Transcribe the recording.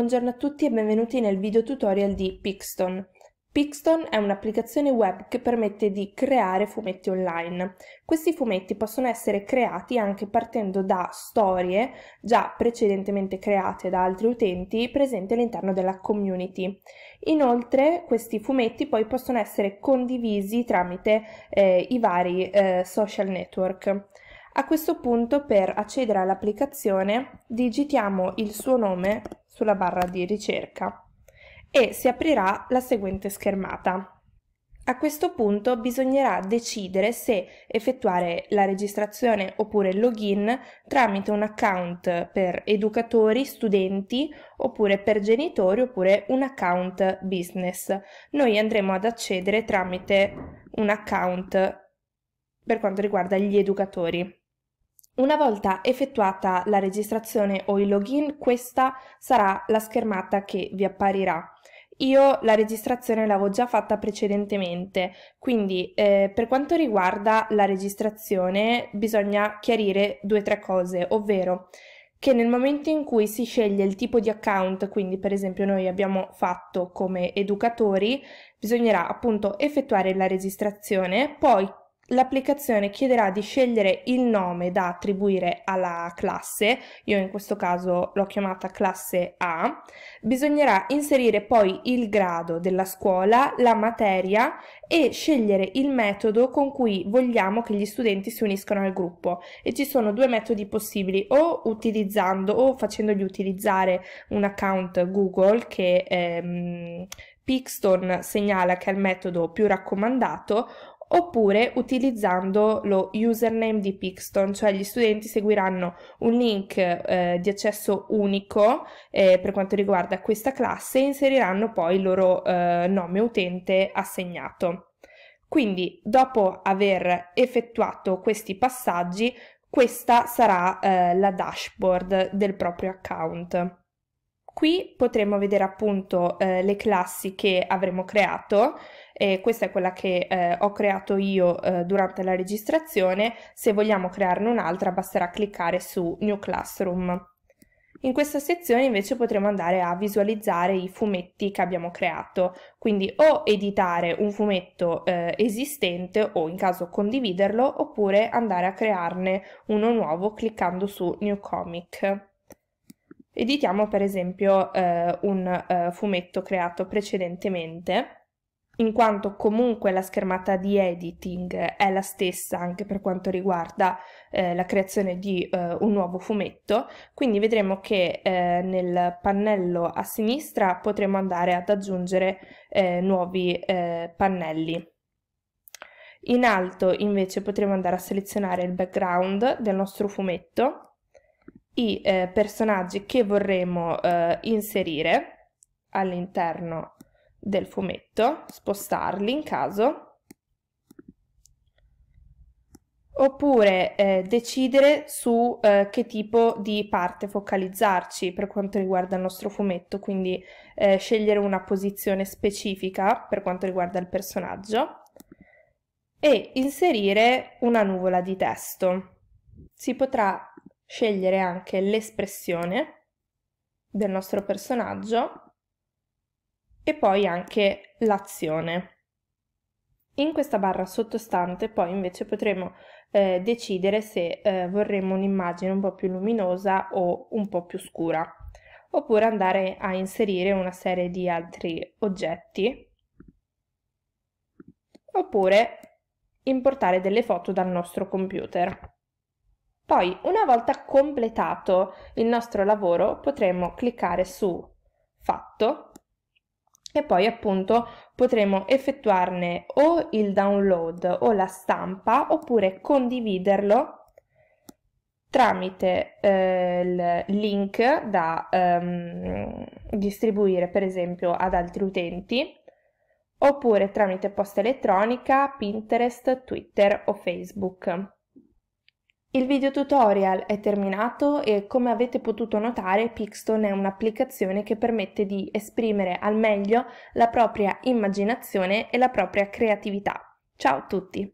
Buongiorno a tutti e benvenuti nel video tutorial di Pixton. Pixton è un'applicazione web che permette di creare fumetti online. Questi fumetti possono essere creati anche partendo da storie già precedentemente create da altri utenti presenti all'interno della community. Inoltre questi fumetti poi possono essere condivisi tramite eh, i vari eh, social network. A questo punto per accedere all'applicazione digitiamo il suo nome sulla barra di ricerca e si aprirà la seguente schermata. A questo punto bisognerà decidere se effettuare la registrazione oppure il login tramite un account per educatori, studenti oppure per genitori oppure un account business. Noi andremo ad accedere tramite un account per quanto riguarda gli educatori. Una volta effettuata la registrazione o il login, questa sarà la schermata che vi apparirà. Io la registrazione l'avevo già fatta precedentemente, quindi eh, per quanto riguarda la registrazione bisogna chiarire due o tre cose, ovvero che nel momento in cui si sceglie il tipo di account, quindi per esempio noi abbiamo fatto come educatori, bisognerà appunto effettuare la registrazione, poi l'applicazione chiederà di scegliere il nome da attribuire alla classe, io in questo caso l'ho chiamata classe A, bisognerà inserire poi il grado della scuola, la materia e scegliere il metodo con cui vogliamo che gli studenti si uniscano al gruppo e ci sono due metodi possibili o utilizzando o facendogli utilizzare un account Google che ehm, Pixton segnala che è il metodo più raccomandato oppure utilizzando lo username di Pixton, cioè gli studenti seguiranno un link eh, di accesso unico eh, per quanto riguarda questa classe e inseriranno poi il loro eh, nome utente assegnato. Quindi, dopo aver effettuato questi passaggi, questa sarà eh, la dashboard del proprio account. Qui potremo vedere appunto eh, le classi che avremo creato, e questa è quella che eh, ho creato io eh, durante la registrazione, se vogliamo crearne un'altra basterà cliccare su New Classroom. In questa sezione invece potremo andare a visualizzare i fumetti che abbiamo creato, quindi o editare un fumetto eh, esistente o in caso condividerlo oppure andare a crearne uno nuovo cliccando su New Comic. Editiamo per esempio eh, un eh, fumetto creato precedentemente, in quanto comunque la schermata di editing è la stessa anche per quanto riguarda eh, la creazione di eh, un nuovo fumetto, quindi vedremo che eh, nel pannello a sinistra potremo andare ad aggiungere eh, nuovi pannelli. In alto invece potremo andare a selezionare il background del nostro fumetto i eh, personaggi che vorremmo eh, inserire all'interno del fumetto, spostarli in caso, oppure eh, decidere su eh, che tipo di parte focalizzarci per quanto riguarda il nostro fumetto, quindi eh, scegliere una posizione specifica per quanto riguarda il personaggio e inserire una nuvola di testo. Si potrà scegliere anche l'espressione del nostro personaggio e poi anche l'azione. In questa barra sottostante poi invece potremo eh, decidere se eh, vorremmo un'immagine un po' più luminosa o un po' più scura, oppure andare a inserire una serie di altri oggetti, oppure importare delle foto dal nostro computer. Poi, una volta completato il nostro lavoro, potremo cliccare su Fatto e poi appunto potremo effettuarne o il download o la stampa oppure condividerlo tramite eh, il link da ehm, distribuire per esempio ad altri utenti oppure tramite posta elettronica, Pinterest, Twitter o Facebook. Il video tutorial è terminato e come avete potuto notare Pixton è un'applicazione che permette di esprimere al meglio la propria immaginazione e la propria creatività. Ciao a tutti!